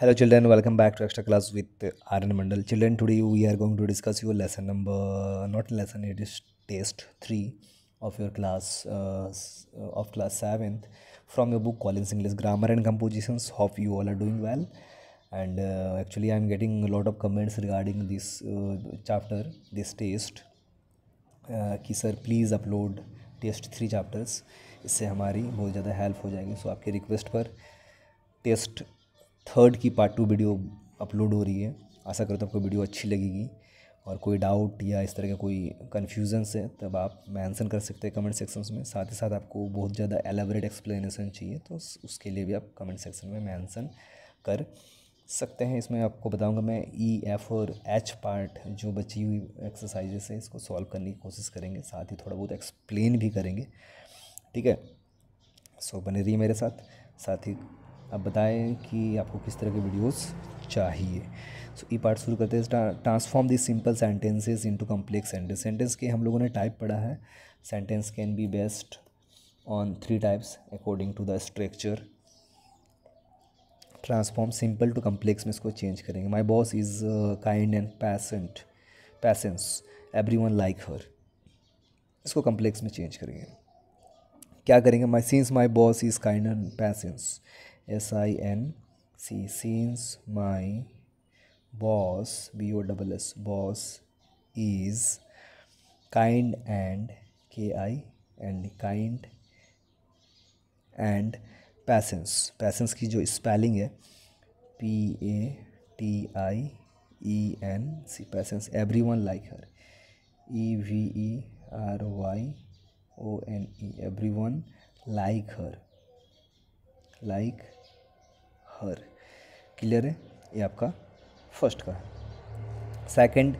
Hello children welcome back to extra class with R N Mandal children today we are going to discuss your lesson number not lesson it is test three of your class of class seventh from your book calling English grammar and compositions hope you all are doing well and actually I am getting lot of comments regarding this chapter this test कि sir please upload test three chapters इससे हमारी बहुत ज़्यादा help हो जाएगी so so, आपकी request पर test third की पार्ट टू वीडियो अपलोड हो रही है आशा करता हूँ आपको वीडियो अच्छी लगेगी और कोई डाउट या इस तरह का कोई कन्फ्यूजन्स है तब आप मैंसन कर सकते हैं कमेंट सेक्शन में साथ ही साथ आपको बहुत ज़्यादा एलेबरेट एक्सप्लेनेशन चाहिए तो उसके लिए भी आप कमेंट सेक्शन में मैंसन कर सकते हैं इसमें आपको बताऊंगा मैं ई e, एफ और एच पार्ट जो बची हुई एक्सरसाइजेस है इसको सॉल्व करने की कोशिश करेंगे साथ ही थोड़ा बहुत एक्सप्लेन भी करेंगे ठीक है सो बने रही मेरे साथ साथ ही आप बताएं कि आपको किस तरह के वीडियोस चाहिए सो ई पार्ट शुरू करते हैं transform this simple sentences into complex sentence sentence के हम लोगों ने टाइप पढ़ा है sentence can be based on three types according to the structure transform simple to complex में इसको चेंज करेंगे my boss is kind and patient patience everyone like her इसको कम्प्लेक्स में चेंज करेंगे क्या करेंगे my since my boss is kind and patience S I N C since my boss B O boss is kind and K I and kind and patience patience की जो spelling है P A T I E N C patience everyone like her E V E R Y O N E everyone like her like her clear है ये आपका first का second second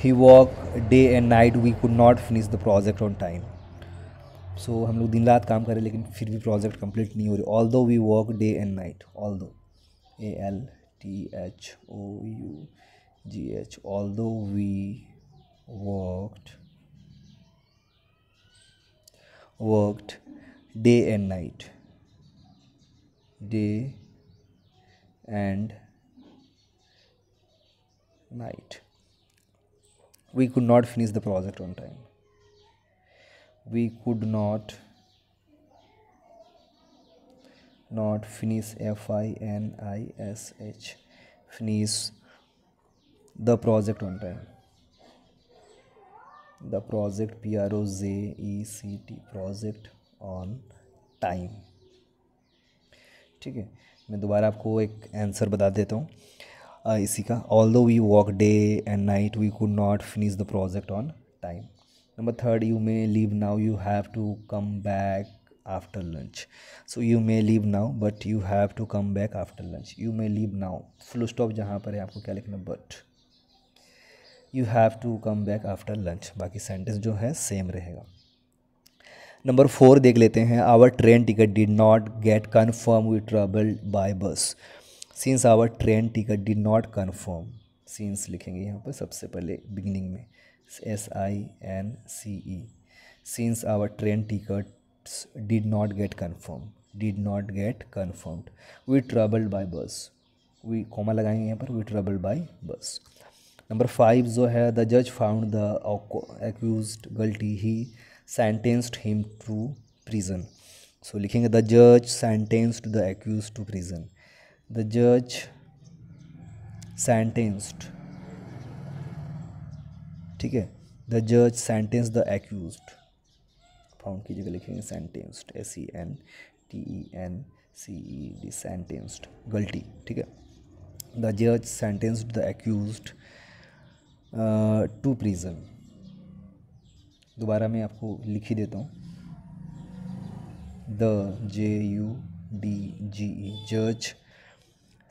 ही वॉक day and night we could not finish the project on time so हम लोग दिन रात काम कर रहे लेकिन फिर भी प्रोजेक्ट कंप्लीट नहीं हो रही ऑल दो वी वॉक day and night although A L T H O U G H although we worked worked day and night day and night. We could not finish the project on time. We could not not finish F I N I S H finish the project on time. The project P R O Z E C T project on time ठीक है मैं दोबारा आपको एक answer बता देता हूँ इसी का ऑल दो वी वॉक day and night we could not finish the project on time number third you may leave now you have to come back after lunch so you may leave now but you have to come back after lunch you may leave now full stop जहाँ पर है आपको क्या लिखना but you have to come back after lunch बाकी sentence जो है same रहेगा नंबर फोर देख लेते हैं our train ticket did not get confirm we travel by bus since our train ticket did not confirm since लिखेंगे यहाँ पर सबसे पहले बिगनिंग में S I N C E since our train ticket did not get confirm did not get confirmed we travelled by bus we comma लगाएंगे यहाँ पर we travelled by bus number five जो है द जज found the accused गल्टी he sentenced him to prison so लिखेंगे the judge sentenced the accused to prison the judge sentenced ठीक है the जज सेंटेंस द एक्यूज फाउंड की जगह लिखेंगे sentenced S C N T E N C E D sentenced गलती ठीक है द जज sentenced the accused to prison दोबारा मैं आपको लिख ही देता हूँ the J U D G E जज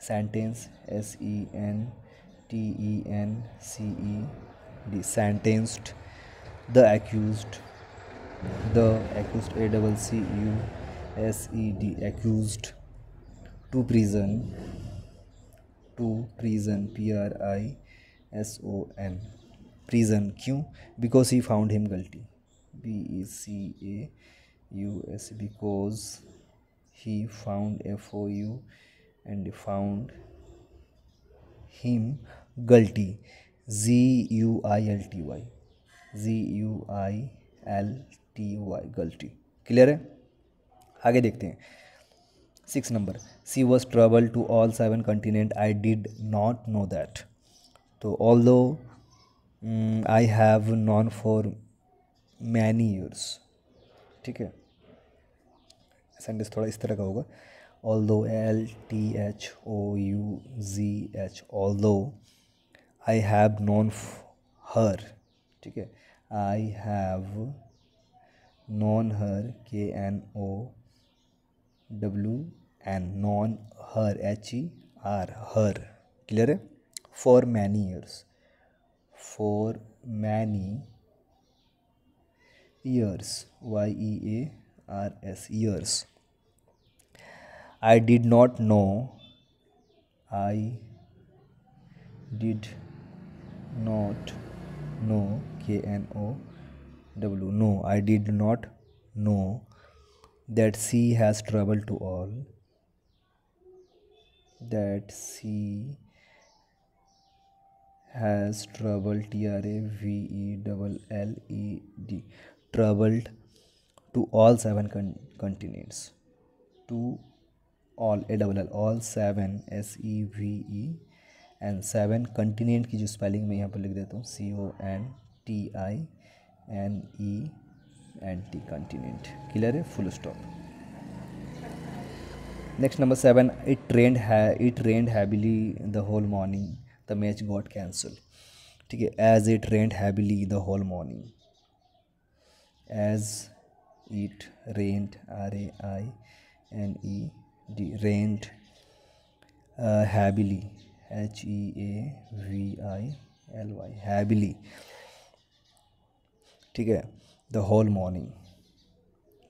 sentence S E N T E N C E D sentenced the accused the accused A double C U S E D accused to prison to prison P R I S O N prison क्यों because he found him guilty B E C A U S because he found F O U and found him guilty G U I L T Y G U I L T Y guilty clear है आगे देखते हैं six number she was travel to all seven continent I did not know that तो although I have known for many years ठीक है sentence थोड़ा इस तरह का होगा although L T H O U G H although I have known हर ठीक है आई have known her K N O W N known her H E R her clear है for many years for many years y e a r s years i did not know i did not know k n o w no i did not know that she has trouble to all that she has travel T R A V E double L E D travelled to all seven continents to all A double L all seven S E V E N seven continent की जो spelling मैं यहाँ पर लिख देता हूँ C O N T I N E N T continent clear है full stop next number seven it rained है it rained heavily the whole morning the match got cancelled okay as it rained heavily the whole morning as it rained r a i n e d rained uh, heavily h e a v i l y heavily okay the whole morning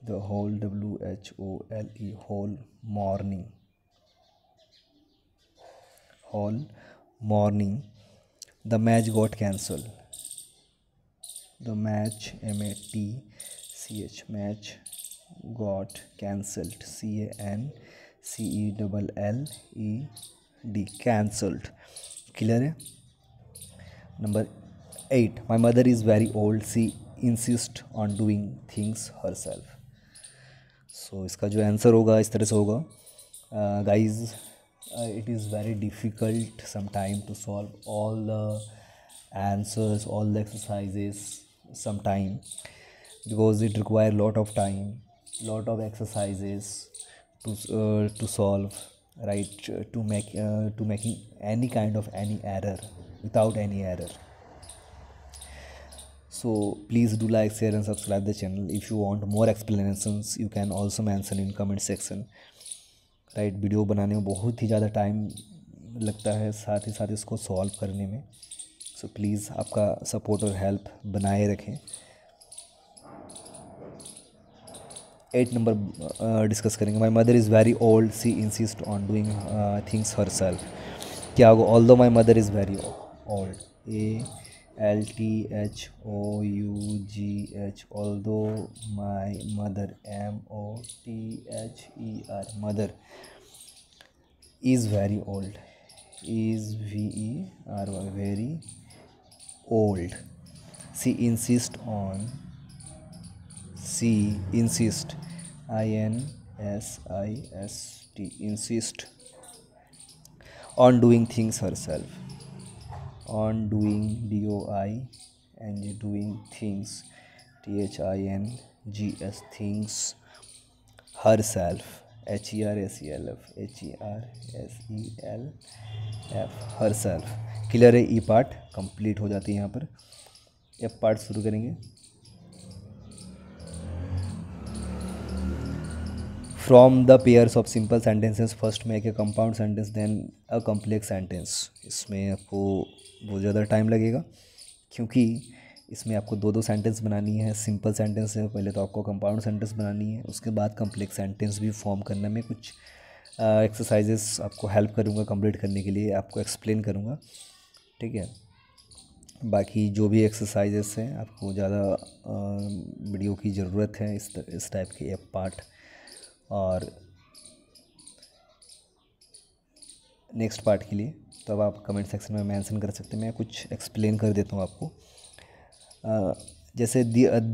the whole w h o l e whole morning whole morning the match got cancelled the match m a t c h match got cancelled c a n c e double l e d cancelled clear hai number 8 my mother is very old she insist on doing things herself so iska jo answer hoga is tarah se hoga uh, guys uh, it is very difficult sometimes to solve all the answers all the exercises sometimes because it require lot of time lot of exercises to uh, to solve right to make uh, to making any kind of any error without any error so please do like share and subscribe the channel if you want more explanations you can also mention in comment section right video बनाने में बहुत ही ज़्यादा time लगता है साथ ही साथ इसको solve करने में सो so, प्लीज़ आपका सपोर्ट और हेल्प बनाए रखें एट नंबर डिस्कस करेंगे my mother is very old she insist on doing things herself क्या होगा although my mother is very old ये l-t-h-o-u-g-h although my mother m-o-t-h-e-r mother is very old is v-e-r-y very old she insist on she insist i-n-s-i-s-t insist on doing things herself on doing d o i n g doing things t h i n g s things herself h e r s e l f h e r s e l f herself clear है E part complete हो जाती है यहाँ पर F part शुरू करेंगे from the pairs of simple sentences first में एक compound sentence then a complex sentence इसमें आपको बहुत ज़्यादा टाइम लगेगा क्योंकि इसमें आपको दो दो सेंटेंस बनानी है सिंपल सेंटेंस है पहले तो आपको कंपाउंड सेंटेंस बनानी है उसके बाद कम्प्लेक्स सेंटेंस भी फॉर्म करने में कुछ एक्सरसाइजेस uh, आपको हेल्प करूँगा कंप्लीट करने के लिए आपको एक्सप्लेन करूँगा ठीक है बाकी जो भी एक्सरसाइजेस हैं आपको ज़्यादा वीडियो की ज़रूरत है इस इस टाइप के पार्ट और नेक्स्ट पार्ट के लिए तब आप कमेंट सेक्शन में मेंशन कर सकते हैं मैं कुछ एक्सप्लेन कर देता हूँ आपको आ, जैसे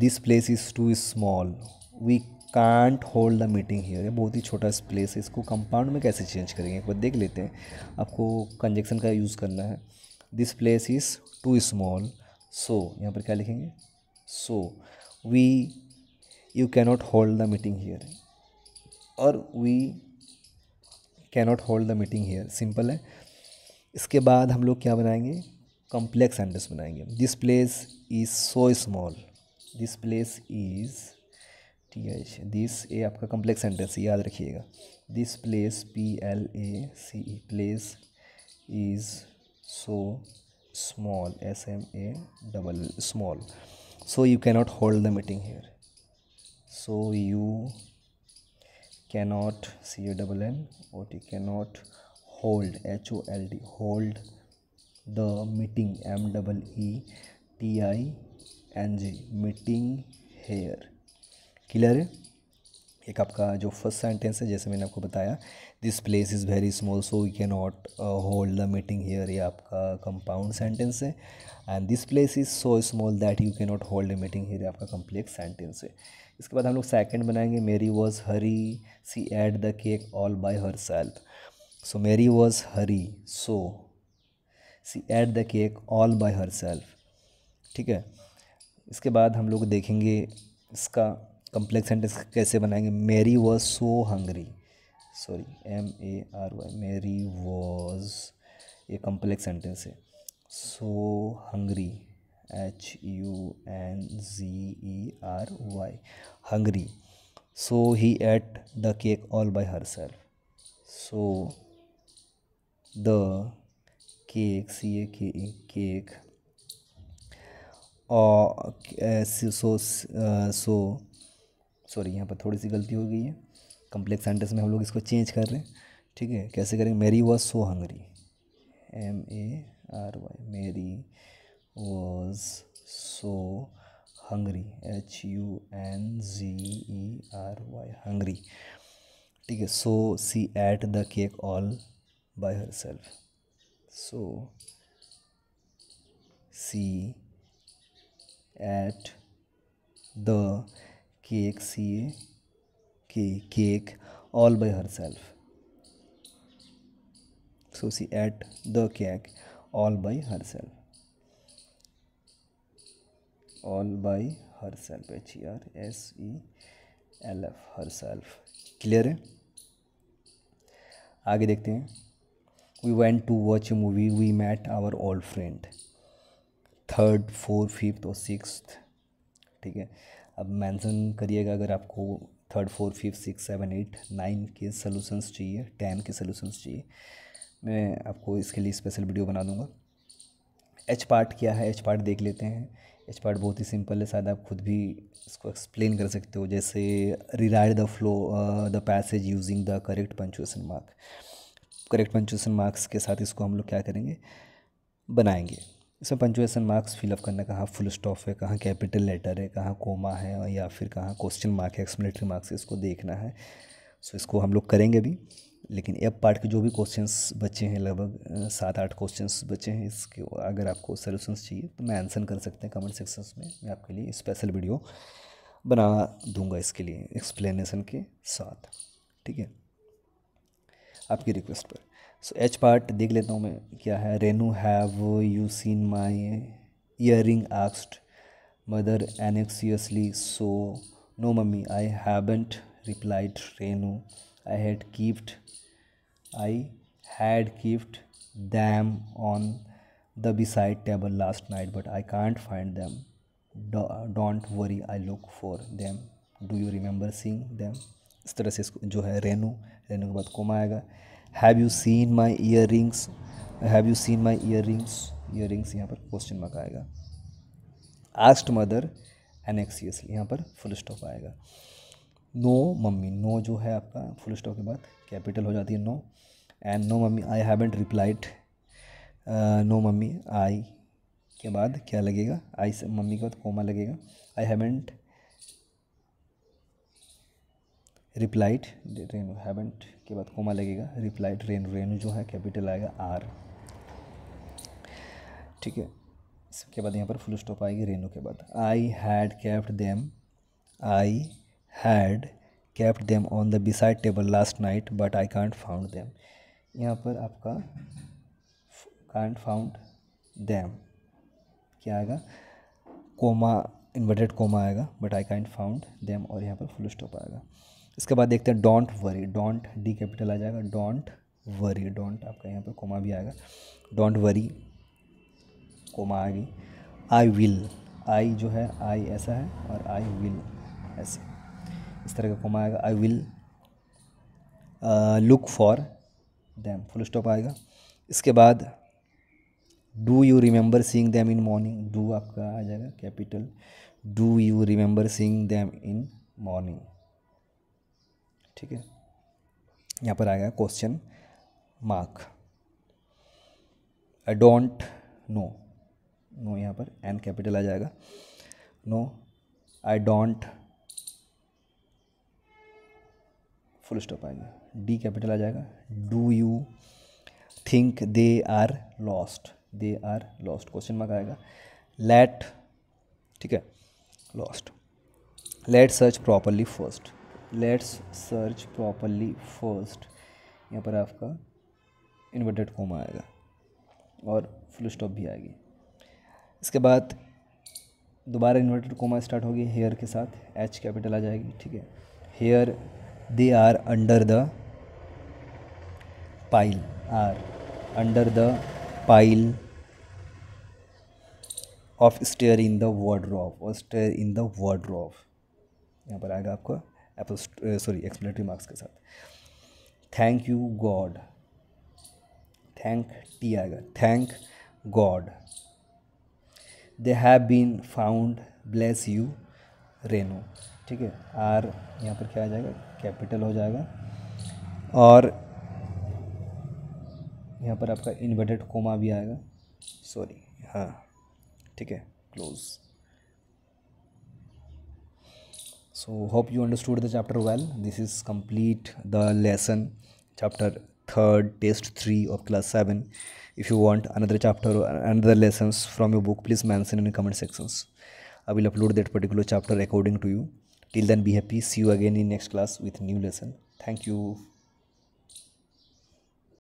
this place is too small we can't hold the meeting here बहुत ही छोटा प्लेस है इसको कंपाउंड में कैसे चेंज करेंगे एक बार देख लेते हैं आपको कंजेक्शन का यूज़ करना है this place is too small so यहाँ पर क्या लिखेंगे so we you cannot hold the meeting here और we cannot hold the meeting here simple है इसके बाद हम लोग क्या बनाएंगे कॉम्प्लेक्स सेंटेंस बनाएंगे this place is so small this place is ठीक है दिस ए आपका कॉम्प्लेक्स सेंटेंस याद रखिएगा this place P L A C E place is so small S M A double small so you cannot hold the meeting here so you cannot c o double n o t cannot hold h o l d hold the meeting m double e t i N G meeting here clear है एक आपका जो first sentence है जैसे मैंने आपको बताया this place is very small so we can not hold the meeting here ये आपका कंपाउंड सेंटेंस है and this place is so small that you can not hold the meeting here आपका complex sentence है इसके बाद हम लोग second बनाएंगे Mary was hurry she ate the cake all by herself so Mary was hurry so she ate the cake all by her self ठीक है इसके बाद हम लोग देखेंगे इसका कम्प्लेक्स सेंटेंस कैसे बनाएंगे Mary was so hungry sorry M A R Y Mary was ये कम्प्लेक्स सेंटेंस है so hungry H U N G E R Y hungry so he ate the cake all by herself so the cake C A K cake so so sorry यहाँ पर थोड़ी सी गलती हो गई है complex sentence में हम लोग इसको चेंज कर रहे हैं ठीक है कैसे करेंगे Mary was so hungry M A R Y Mary was so hungry H U N G E R Y hungry ठीक है so she ate the cake all by herself so she ate the cake C A K cake all by herself so she ate the cake all by herself all by herself H E R S E L F herself clear है आगे देखते हैं we went to watch a movie we met our old friend third fourth fifth और six ठीक है अब mention करिएगा अगर आपको third fourth fifth six seven eight nine के सोल्यूशंस चाहिए टेन के सोलूशंस चाहिए मैं आपको इसके लिए स्पेशल वीडियो बना दूँगा एच पार्ट क्या है एच पार्ट देख लेते हैं एच पार्ट बहुत ही सिंपल है शायद आप खुद भी इसको एक्सप्लेन कर सकते हो जैसे rewrite the flow the passage using the correct punctuation mark correct punctuation marks के साथ इसको हम लोग क्या करेंगे बनाएंगे इसमें पंचुएसन मार्क्स फिलअप करना कहाँ फुल स्टॉप है कहाँ कैपिटल लेटर है कहाँ कोमा है या फिर कहाँ क्वेश्चन मार्क है एक्सप्लेनेटरी मार्क्स इसको देखना है सो so, इसको हम लोग करेंगे भी लेकिन एप पार्ट के जो भी क्वेश्चंस बचे हैं लगभग सात आठ क्वेश्चंस बचे हैं इसके अगर आपको सोल्यूशंस चाहिए तो मैं आंसर कर सकते हैं कमेंट सेक्शंस में मैं आपके लिए स्पेशल वीडियो बना दूंगा इसके लिए एक्सप्लेनेशन के साथ ठीक है आपकी रिक्वेस्ट पर सो एच पार्ट देख लेता हूँ मैं क्या है Renu have you seen my earring आक्स्ट mother anxiously so no mummy I haven't replied Renu I had gift I had gift them on the beside table last night but I can't find them don't worry I look for them do you remember seeing them इस तरह से इसको जो है रेनू रेनू के बाद comma आएगा have you seen my earrings have you seen my earrings earrings यहाँ पर क्वेश्चन मार्क आएगा आस्ट मदर एनेक्सियसली यहाँ पर फुल स्टॉप आएगा नो मम्मी नो जो है आपका फुल स्टॉप के बाद कैपिटल हो जाती है no and no mummy I haven't replied no mummy I के बाद क्या लगेगा आई से मम्मी के बाद कोमा लगेगा I haven't replied Renu haven't के बाद कोमा लगेगा रिप्लाइड रेनू रेनू जो है कैपिटल आएगा आर ठीक है इसके बाद यहाँ पर फुल स्टॉप आएगी रेनू के बाद I had kept them I had kept them on the beside table last night but I can't found them यहाँ पर आपका कांट फाउंड देम क्या आएगा कोमा इन्वर्टेड कोमा आएगा but I can't found them और यहाँ पर फुल स्टॉप आएगा इसके बाद देखते हैं don't worry don't D capital आ जाएगा डोंट वरी डोंट आपका यहाँ पर कोमा भी आएगा डोंट वरी कोमा आ गई आई विल आई जो है आई ऐसा है और आई विल ऐसे इस तरह का कोमा आएगा I will look for them full stop आएगा इसके बाद do you remember seeing them in morning do आपका आ जाएगा capital do you remember seeing them in morning ठीक है यहाँ पर आएगा question mark I don't know no यहाँ पर एन कैपिटल आ जाएगा no I don't full stop आएगा डी कैपिटल आ जाएगा do you think they are lost they are lost question mark आएगा लेट ठीक है lost let search properly first let's search properly first यहाँ पर आपका इन्वर्टेड कोमा आएगा और फुल स्टॉप भी आएगी इसके बाद दोबारा इन्वर्टेड कोमा स्टार्ट होगी हेयर के साथ एच कैपिटल आ जाएगी ठीक है here they are under the pile are under the pile of stair in the wardrobe और स्टेयर इन द ऑफ यहाँ पर आएगा आपका सॉरी एक्सप्लेनेटरी मार्क्स के साथ thank you God thank T आएगा thank God they have been found bless you Renu ठीक है आर यहाँ पर क्या आ जाएगा कैपिटल हो जाएगा और यहाँ पर आपका इन्वर्टेड कोमा भी आएगा सॉरी हाँ ठीक है close so hope you understood the chapter well this is complete the lesson chapter 3rd test 3 of class 7 if you want another chapter or another lessons from your book please mention in the comment sections i will upload that particular chapter according to you till then be happy see you again in next class with new lesson thank you